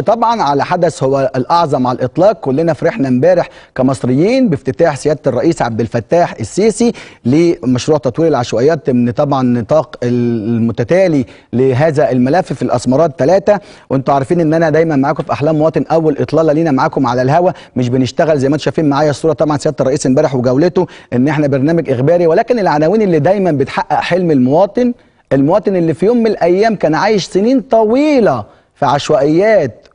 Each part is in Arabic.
طبعا على حدث هو الاعظم على الاطلاق كلنا فرحنا امبارح كمصريين بافتتاح سياده الرئيس عبد الفتاح السيسي لمشروع تطوير العشوائيات من طبعا نطاق المتتالي لهذا الملف في الاسمرات ثلاثه وانتم عارفين ان انا دايما معاكم في احلام مواطن اول اطلاله لينا معاكم على الهوا مش بنشتغل زي ما انتم شايفين معايا الصوره طبعا سياده الرئيس امبارح وجولته ان احنا برنامج اخباري ولكن العناوين اللي دايما بتحقق حلم المواطن المواطن اللي في يوم من الايام كان عايش سنين طويله في عشوائيات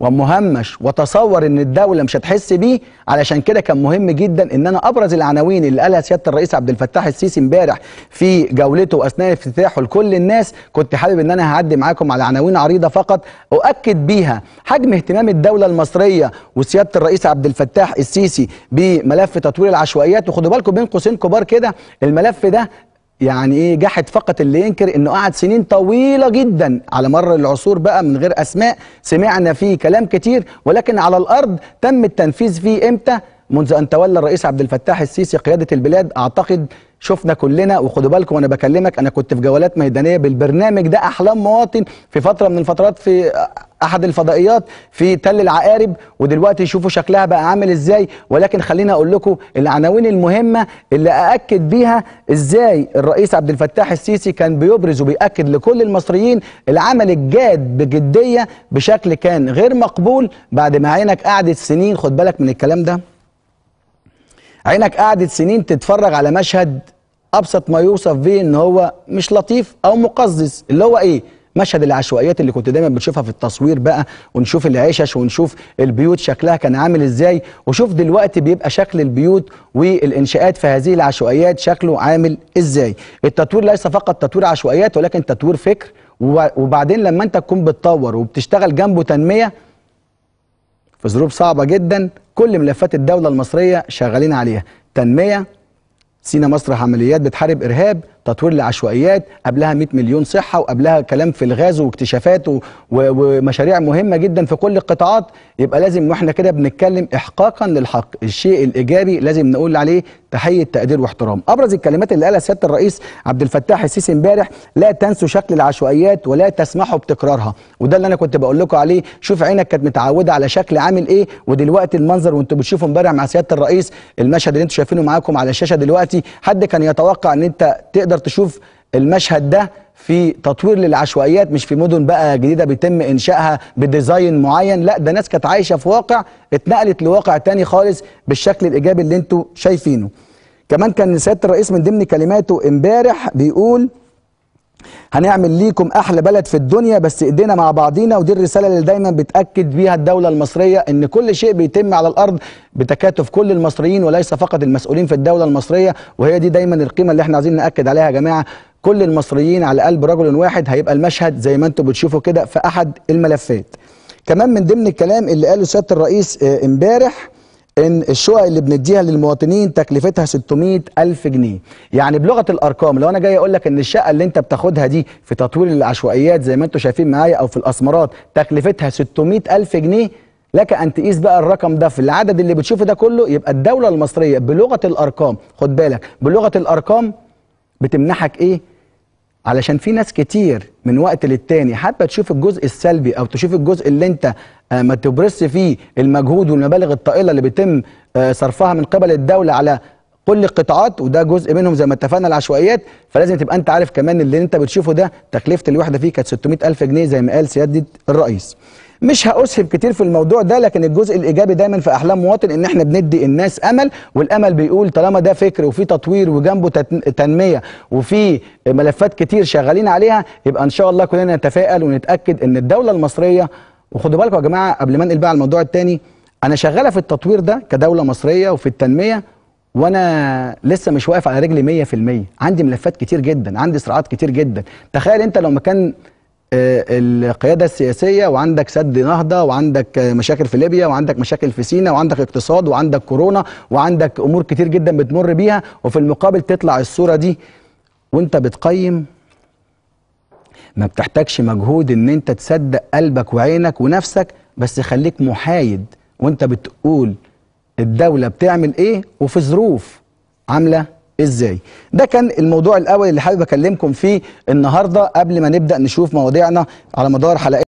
ومهمش وتصور ان الدوله مش هتحس بيه علشان كده كان مهم جدا ان انا ابرز العناوين اللي قالها سياده الرئيس عبد الفتاح السيسي امبارح في جولته واثناء افتتاحه لكل الناس كنت حابب ان انا هعدي معاكم على عناوين عريضه فقط اؤكد بيها حجم اهتمام الدوله المصريه وسياده الرئيس عبد الفتاح السيسي بملف تطوير العشوائيات وخدوا بالكم بين قوسين كبار كده الملف ده يعني ايه جحد فقط اللي ينكر انه قعد سنين طويله جدا على مر العصور بقى من غير اسماء سمعنا فيه كلام كتير ولكن على الارض تم التنفيذ فيه امتى منذ ان تولى الرئيس عبد الفتاح السيسي قياده البلاد اعتقد شفنا كلنا وخدوا بالكم وانا بكلمك انا كنت في جولات ميدانيه بالبرنامج ده احلام مواطن في فتره من الفترات في احد الفضائيات في تل العقارب ودلوقتي شوفوا شكلها بقى عامل ازاي ولكن خليني اقول لكم العناوين المهمه اللي ااكد بيها ازاي الرئيس عبد الفتاح السيسي كان بيبرز وبياكد لكل المصريين العمل الجاد بجديه بشكل كان غير مقبول بعد ما عينك قعدت سنين خد بالك من الكلام ده عينك قعدت سنين تتفرج على مشهد ابسط ما يوصف به ان هو مش لطيف او مقزز اللي هو ايه مشهد العشوائيات اللي كنت دايما بنشوفها في التصوير بقى ونشوف العشش ونشوف البيوت شكلها كان عامل ازاي وشوف دلوقتي بيبقى شكل البيوت والانشاءات في هذه العشوائيات شكله عامل ازاي التطوير ليس فقط تطوير عشوائيات ولكن تطوير فكر وبعدين لما انت تكون بتطور وبتشتغل جنبه تنميه في ظروف صعبه جدا كل ملفات الدوله المصريه شغالين عليها تنميه سينا مصر عمليات بتحارب ارهاب تطوير لعشوائيات قبلها 100 مليون صحه وقبلها كلام في الغاز واكتشافات ومشاريع مهمه جدا في كل القطاعات يبقى لازم واحنا كده بنتكلم احقاقا للحق الشيء الايجابي لازم نقول عليه تحيه تقدير واحترام ابرز الكلمات اللي قالها سياده الرئيس عبد الفتاح السيسي امبارح لا تنسوا شكل العشوائيات ولا تسمحوا بتكرارها وده اللي انا كنت بقول لكم عليه شوف عينك كانت متعوده على شكل عامل ايه ودلوقتي المنظر وانتوا بتشوفوا امبارح مع سياده الرئيس المشهد اللي انتوا شايفينه معاكم على الشاشه دلوقتي حد كان يتوقع ان انت تقدر تقدر تشوف المشهد ده في تطوير للعشوائيات مش في مدن بقى جديده بيتم انشائها بديزاين معين لا ده ناس كانت عايشه في واقع اتنقلت لواقع تاني خالص بالشكل الايجابي اللي انتوا شايفينه كمان كان سياده الرئيس من ضمن كلماته امبارح بيقول هنعمل ليكم احلى بلد في الدنيا بس ايدينا مع بعضينا ودي الرساله اللي دايما بتاكد بيها الدوله المصريه ان كل شيء بيتم على الارض بتكاتف كل المصريين وليس فقط المسؤولين في الدوله المصريه وهي دي دايما القيمه اللي احنا عايزين ناكد عليها يا جماعه كل المصريين على قلب رجل واحد هيبقى المشهد زي ما انتم بتشوفوا كده في احد الملفات كمان من ضمن الكلام اللي قاله سياده الرئيس آه، امبارح ان الشقق اللي بنديها للمواطنين تكلفتها 600 الف جنيه يعني بلغه الارقام لو انا جاي اقول لك ان الشقه اللي انت بتاخدها دي في تطوير العشوائيات زي ما انتم شايفين معايا او في الاسمرات تكلفتها 600 الف جنيه لك ان تقيس بقى الرقم ده في العدد اللي بتشوفه ده كله يبقى الدوله المصريه بلغه الارقام خد بالك بلغه الارقام بتمنحك ايه علشان في ناس كتير من وقت للتاني حابه تشوف الجزء السلبي او تشوف الجزء اللي انت آه، ما تبرزش فيه المجهود والمبالغ الطائله اللي بيتم آه، صرفها من قبل الدوله على كل القطاعات وده جزء منهم زي ما اتفقنا العشوائيات فلازم تبقى انت عارف كمان اللي انت بتشوفه ده تكلفه الوحده فيه كانت 600000 جنيه زي ما قال سياده الرئيس مش هاسهم كتير في الموضوع ده لكن الجزء الايجابي دايما في احلام مواطن ان احنا بندي الناس امل والامل بيقول طالما ده فكر وفي تطوير وجنبه تنميه وفي ملفات كتير شغالين عليها يبقى ان شاء الله كلنا نتفائل ونتاكد ان الدوله المصريه وخدوا بالكم يا جماعه قبل ما انقل بقى على الموضوع الثاني انا شغاله في التطوير ده كدوله مصريه وفي التنميه وانا لسه مش واقف على رجلي 100% عندي ملفات كتير جدا عندي صراعات كتير جدا تخيل انت لو مكان القياده السياسيه وعندك سد نهضه وعندك مشاكل في ليبيا وعندك مشاكل في سينا وعندك اقتصاد وعندك كورونا وعندك امور كتير جدا بتمر بيها وفي المقابل تطلع الصوره دي وانت بتقيم ما بتحتاجش مجهود ان انت تصدق قلبك وعينك ونفسك بس خليك محايد وانت بتقول الدوله بتعمل ايه وفي ظروف عامله ازاي ده كان الموضوع الاول اللي حابب اكلمكم فيه النهارده قبل ما نبدا نشوف مواضيعنا على مدار حلقات